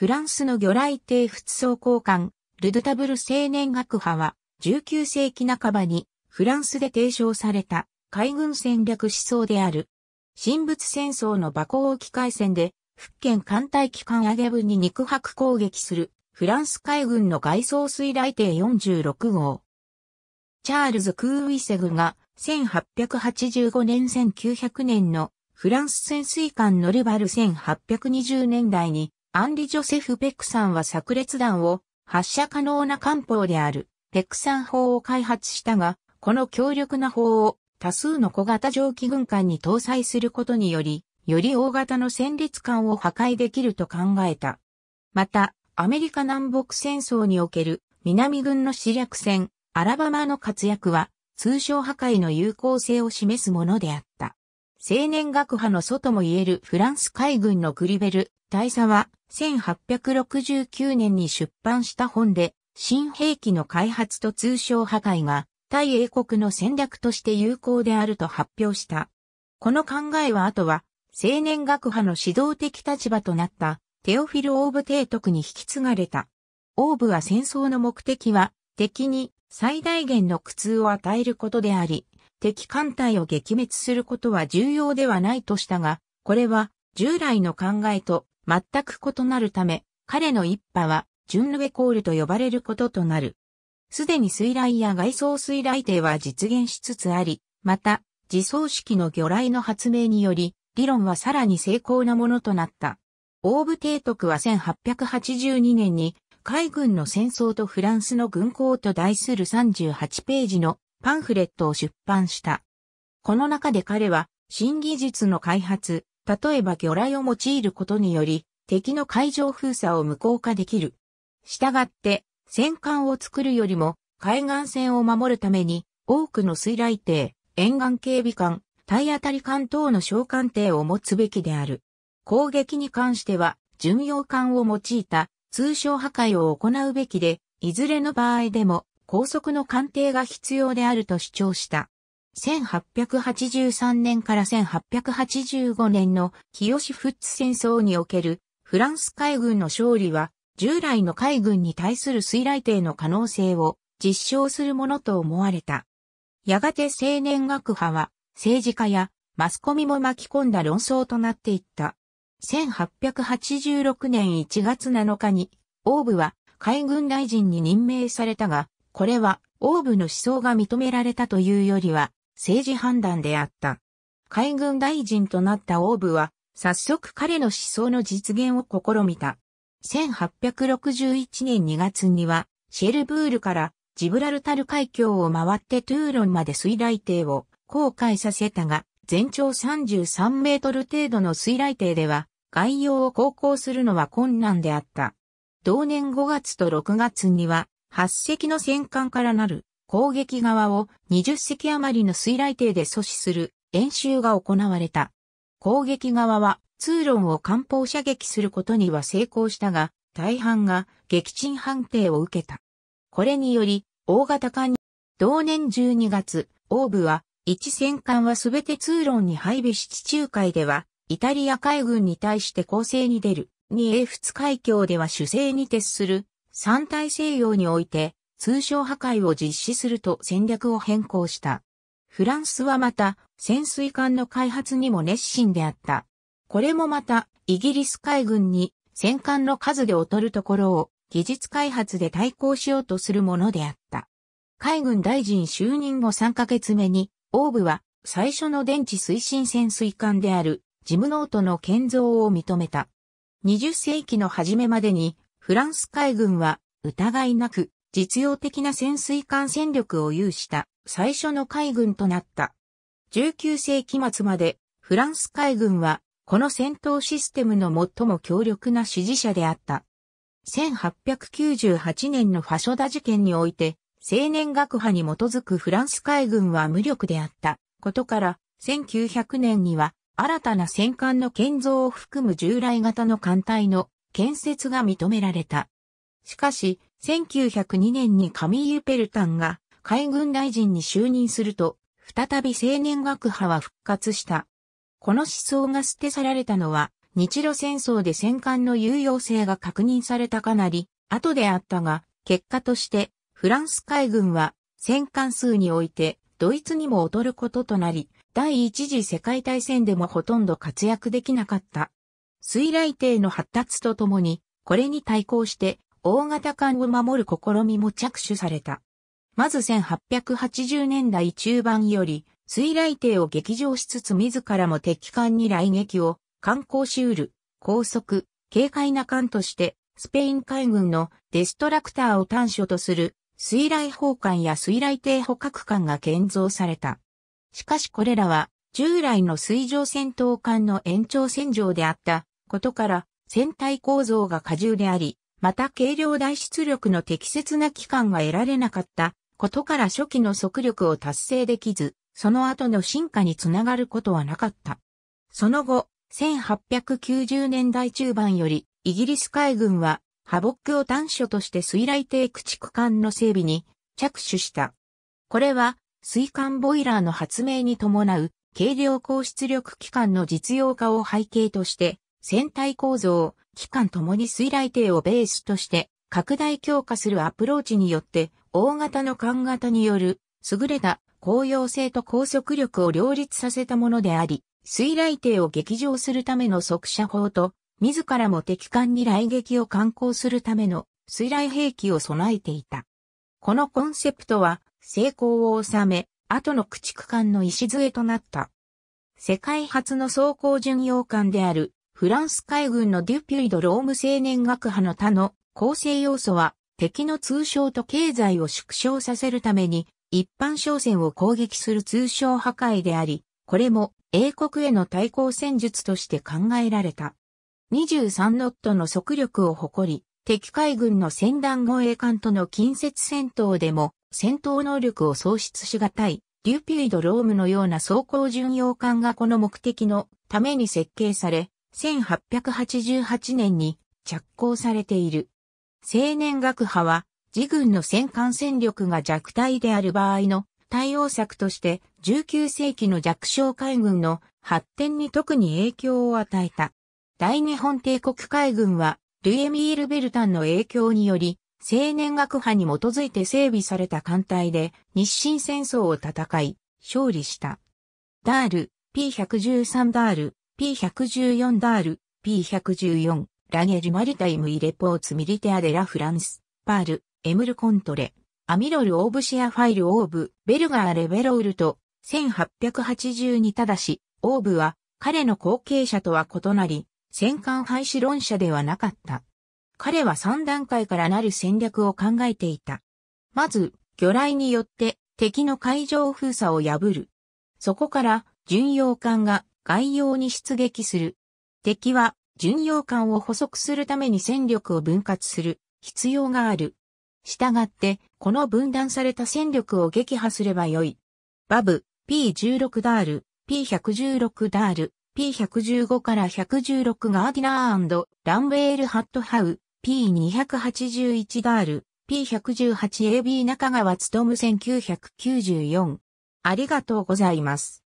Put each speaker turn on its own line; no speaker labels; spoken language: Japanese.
フランスの魚雷艇仏装交換、ルドタブル青年学派は、19世紀半ばにフランスで提唱された海軍戦略思想である。神仏戦争の馬行機海戦で、福建艦隊機関上げ部に肉薄攻撃するフランス海軍の外装水雷艇46号。チャールズ・クーウィセグが1885年1900年のフランス潜水艦のルバル1820年代にアンリ・ジョセフ・ペックさんは炸裂弾を発射可能な艦砲であるペックさん砲を開発したが、この強力な砲を多数の小型蒸気軍艦に搭載することにより、より大型の戦列艦を破壊できると考えた。また、アメリカ南北戦争における南軍の死略戦、アラバマの活躍は通商破壊の有効性を示すものであった。青年学派の祖とも言えるフランス海軍のグリベル、大佐は1869年に出版した本で、新兵器の開発と通商破壊が、対英国の戦略として有効であると発表した。この考えは後は、青年学派の指導的立場となった、テオフィル・オーブ提督に引き継がれた。オーブは戦争の目的は、敵に最大限の苦痛を与えることであり、敵艦隊を撃滅することは重要ではないとしたが、これは従来の考えと全く異なるため、彼の一派は、ジュンルエコールと呼ばれることとなる。すでに水雷や外装水雷艇は実現しつつあり、また、自走式の魚雷の発明により、理論はさらに成功なものとなった。オーブ提督は1882年に、海軍の戦争とフランスの軍港と題する38ページのパンフレットを出版した。この中で彼は、新技術の開発、例えば魚雷を用いることにより、敵の海上封鎖を無効化できる。したがって、戦艦を作るよりも、海岸線を守るために、多くの水雷艇、沿岸警備艦、体当たり艦等の小艦艇を持つべきである。攻撃に関しては、巡洋艦を用いた通称破壊を行うべきで、いずれの場合でも高速の艦艇が必要であると主張した。1883年から1885年の清ッツ戦争におけるフランス海軍の勝利は従来の海軍に対する水雷艇の可能性を実証するものと思われた。やがて青年学派は政治家やマスコミも巻き込んだ論争となっていった。1886年1月7日にオーブは海軍大臣に任命されたが、これはオーブの思想が認められたというよりは政治判断であった。海軍大臣となったオーブは、早速彼の思想の実現を試みた。1861年2月には、シェルブールからジブラルタル海峡を回ってトゥーロンまで水雷艇を航海させたが、全長33メートル程度の水雷艇では、外洋を航行するのは困難であった。同年5月と6月には、8隻の戦艦からなる攻撃側を20隻余りの水雷艇で阻止する演習が行われた。攻撃側は通論を艦砲射撃することには成功したが、大半が撃沈判定を受けた。これにより、大型艦に、同年12月、オーブは、一戦艦はすべて通論に配備し地中海では、イタリア海軍に対して攻勢に出る。2英仏海峡では主勢に徹する。三大西洋において、通商破壊を実施すると戦略を変更した。フランスはまた潜水艦の開発にも熱心であった。これもまたイギリス海軍に戦艦の数で劣るところを技術開発で対抗しようとするものであった。海軍大臣就任後3ヶ月目に、オーブは最初の電池推進潜水艦であるジムノートの建造を認めた。20世紀の初めまでにフランス海軍は疑いなく実用的な潜水艦戦力を有した最初の海軍となった。19世紀末までフランス海軍はこの戦闘システムの最も強力な支持者であった。1898年のファショダ事件において、青年学派に基づくフランス海軍は無力であったことから、1900年には新たな戦艦の建造を含む従来型の艦隊の建設が認められた。しかし、1902年にミーユペルタンが海軍大臣に就任すると、再び青年学派は復活した。この思想が捨て去られたのは、日露戦争で戦艦の有用性が確認されたかなり、後であったが、結果として、フランス海軍は戦艦数において、ドイツにも劣ることとなり、第一次世界大戦でもほとんど活躍できなかった。水雷艇の発達とともに、これに対抗して、大型艦を守る試みも着手された。まず1880年代中盤より、水雷艇を劇上しつつ自らも敵艦に雷撃を、観光しうる、高速、軽快な艦として、スペイン海軍のデストラクターを端緒とする、水雷砲艦や水雷艇捕獲艦が建造された。しかしこれらは、従来の水上戦闘艦の延長線上であったことから、船体構造が過重であり、また軽量大出力の適切な期間が得られなかったことから初期の速力を達成できず、その後の進化につながることはなかった。その後、1890年代中盤より、イギリス海軍は、ハボックを端緒として水雷艇駆逐艦の整備に着手した。これは、水管ボイラーの発明に伴う、軽量高出力機関の実用化を背景として、船体構造、機関ともに水雷艇をベースとして拡大強化するアプローチによって、大型の艦型による優れた高揚性と高速力を両立させたものであり、水雷艇を撃場するための速射砲と、自らも敵艦に雷撃を観光するための水雷兵器を備えていた。このコンセプトは成功を収め、後の駆逐艦の礎となった。世界初の装甲巡洋艦であるフランス海軍のデュピュイド・ローム青年学派の他の構成要素は敵の通商と経済を縮小させるために一般商船を攻撃する通商破壊であり、これも英国への対抗戦術として考えられた。23ノットの速力を誇り、敵海軍の戦団護衛艦との近接戦闘でも戦闘能力を喪失しがたい、デュピュイド・ロームのような装甲巡洋艦がこの目的のために設計され、1888年に着工されている。青年学派は、自軍の戦艦戦力が弱体である場合の対応策として、19世紀の弱小海軍の発展に特に影響を与えた。大日本帝国海軍は、ルエミール・ベルタンの影響により、青年学派に基づいて整備された艦隊で日清戦争を戦い、勝利した。ダール、P113 ダール、P114 ダール、P114、ラゲェル・マリタイム・イレポーツ・ミリテア・デ・ラ・フランス、パール、エムル・コントレ、アミロル・オーブ・シア・ファイル・オーブ、ベルガー・レベロウルと、1882ただし、オーブは、彼の後継者とは異なり、戦艦廃止論者ではなかった。彼は3段階からなる戦略を考えていた。まず、魚雷によって敵の海上封鎖を破る。そこから巡洋艦が概要に出撃する。敵は、巡洋艦を捕捉するために戦力を分割する必要がある。したがって、この分断された戦力を撃破すればよい。バブ、P16 ダール、P116 ダール、P115 から116ガーディナーランウェールハットハウ、P281 ダール、P118AB 中川つとむ1994。ありがとうございます。